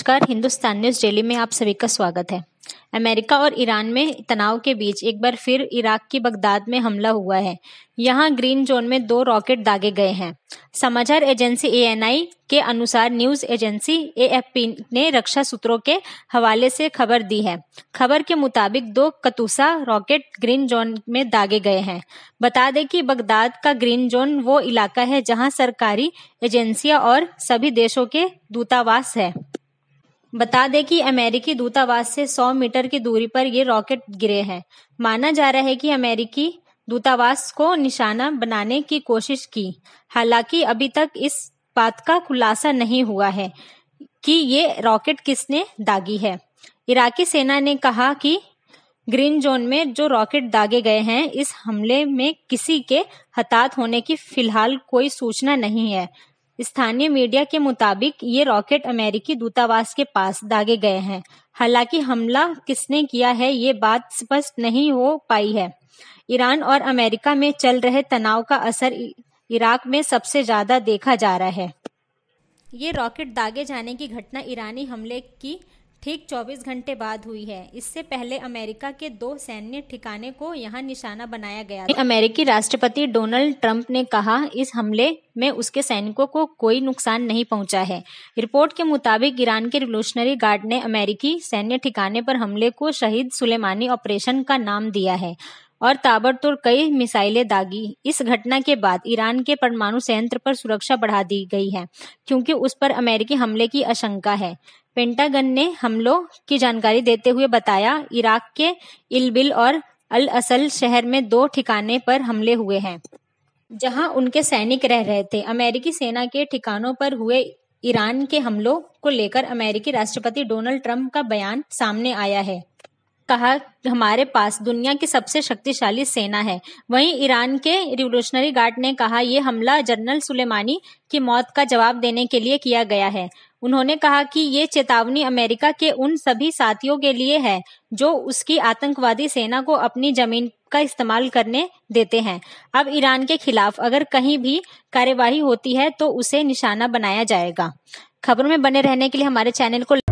नमस्कार Hindustan news daily में आप सभी का स्वागत है अमेरिका और ईरान में तनाव के बीच एक बार फिर इराक की बगदाद में हमला हुआ है यहां ग्रीन जोन में दो रॉकेट दागे गए हैं समाचार एजेंसी एएनआई के अनुसार न्यूज एजेंसी एएफपी ने रक्षा सूत्रों के हवाले से खबर दी है खबर के मुताबिक दो कतूसा रॉकेट ग्रीन जोन में दागे गए हैं बता दें कि बगदाद का ग्रीन जोन वो इलाका है जहाँ सरकारी एजेंसियां और सभी देशों के दूतावास है बता दें कि अमेरिकी दूतावास से 100 मीटर की दूरी पर ये रॉकेट गिरे हैं माना जा रहा है कि अमेरिकी दूतावास को निशाना बनाने की कोशिश की हालांकि अभी तक इस बात का खुलासा नहीं हुआ है कि ये रॉकेट किसने दागी है इराकी सेना ने कहा कि ग्रीन जोन में जो रॉकेट दागे गए हैं इस हमले में किसी के हताहत होने की फिलहाल कोई सूचना नहीं है स्थानीय मीडिया के मुताबिक ये रॉकेट अमेरिकी दूतावास के पास दागे गए हैं हालांकि हमला किसने किया है ये बात स्पष्ट नहीं हो पाई है ईरान और अमेरिका में चल रहे तनाव का असर इराक में सबसे ज्यादा देखा जा रहा है ये रॉकेट दागे जाने की घटना ईरानी हमले की ठीक 24 घंटे बाद हुई है इससे पहले अमेरिका के दो सैन्य ठिकाने को यहां निशाना बनाया गया था। अमेरिकी राष्ट्रपति डोनाल्ड ट्रंप ने कहा इस हमले में उसके सैनिकों को कोई नुकसान नहीं पहुंचा है रिपोर्ट के मुताबिक ईरान के रिवोल्यूशनरी गार्ड ने अमेरिकी सैन्य ठिकाने पर हमले को शहीद सुलेमानी ऑपरेशन का नाम दिया है और ताबड़तोड़ कई मिसाइलें दागी इस घटना के बाद ईरान के परमाणु संयंत्र पर सुरक्षा बढ़ा दी गई है क्योंकि उस पर अमेरिकी हमले की आशंका है पेंटागन ने हमलों की जानकारी देते हुए बताया इराक के इलबिल और अल असल शहर में दो ठिकाने पर हमले हुए हैं जहां उनके सैनिक रह रहे थे अमेरिकी सेना के ठिकानों पर हुए ईरान के हमलों को लेकर अमेरिकी राष्ट्रपति डोनाल्ड ट्रंप का बयान सामने आया है कहा हमारे पास दुनिया की सबसे शक्तिशाली सेना है वहीं ईरान के रिवोल्यूशनरी गार्ड ने कहा यह हमला जनरल सुलेमानी की मौत का जवाब देने के लिए किया गया है उन्होंने कहा कि ये चेतावनी अमेरिका के उन सभी साथियों के लिए है जो उसकी आतंकवादी सेना को अपनी जमीन का इस्तेमाल करने देते हैं अब ईरान के खिलाफ अगर कहीं भी कार्यवाही होती है तो उसे निशाना बनाया जाएगा खबरों में बने रहने के लिए हमारे चैनल को